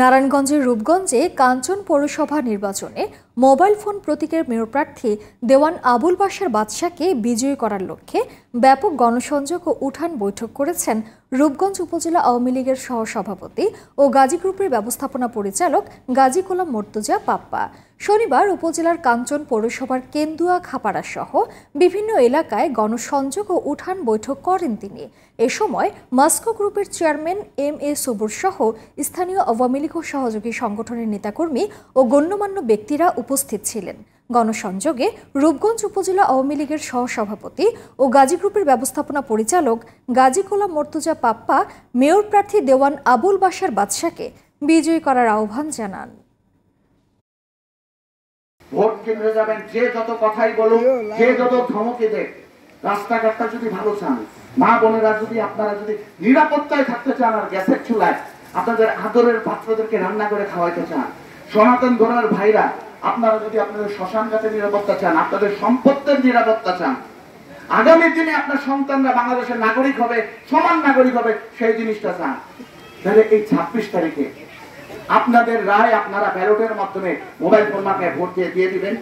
নারায়ণগঞ্জের রূপগঞ্জে কাঞ্চন পৌরসভা নির্বাচনে মোবাইল ফোন প্রতীকের মেয়র প্রার্থী দেওয়ান আবুল বাসার বাদশাকে বিজয়ী করার লক্ষ্যে ব্যাপক গণসংযোগ ও উঠান বৈঠক করেছেন রূপগঞ্জ উপজেলা আওয়ামী লীগের সহসভাপতি ও গাজী গ্রুপের ব্যবস্থাপনা পরিচালক গাজী গোলাম মর্তুজা পাপ্পা শনিবার উপজেলার কাঞ্চন পৌরসভার কেন্দুয়া খাপাড়া সহ বিভিন্ন এলাকায় গণসংযোগ ও উঠান বৈঠক করেন তিনি এ সময় মাস্কো গ্রুপের চেয়ারম্যান এম এ সবুর সহ স্থানীয় আওয়ামী লীগ ও সহযোগী সংগঠনের নেতাকর্মী ও গণ্যমান্য ব্যক্তিরা উপস্থিত ছিলেন গণসংযোগে রূপগঞ্জ উপজেলা আওয়ামী লীগের সহসভাপতি ও গাজী গ্রুপের ব্যবস্থাপনা পরিচালক গাজী কোলা মর্তুজা পাপ্পা মেয়র প্রার্থী দেওয়ান আবুল বাসার বাদশাকে বিজয়ী করার আহ্বান জানান ভোট কেন্দ্রে যাবেন যে যত কথাই বলুন যে যত ধমকে রাস্তাঘাটটা যদি ভালো চান মা বোনেরা যদি আপনারা যদি নিরাপত্তায় থাকতে চান আর গ্যাসের চুলায় আপনাদের আদরের পাত্রদেরকে রান্না করে খাওয়াইতে চান সনাতন গোড়ার ভাইরা আপনারা যদি আপনাদের শ্মশান কাছে নিরাপত্তা চান আপনাদের সম্পত্তির নিরাপত্তা চান আগামী দিনে আপনার সন্তানরা বাংলাদেশের নাগরিক হবে সমান নাগরিক হবে সেই জিনিসটা চান তাহলে এই ছাব্বিশ তারিখে আপনাদের রায় আপনারা ব্যালটের মাধ্যমে মোবাইল ফোন মাকে ভোট দিয়ে দিয়ে দিবেন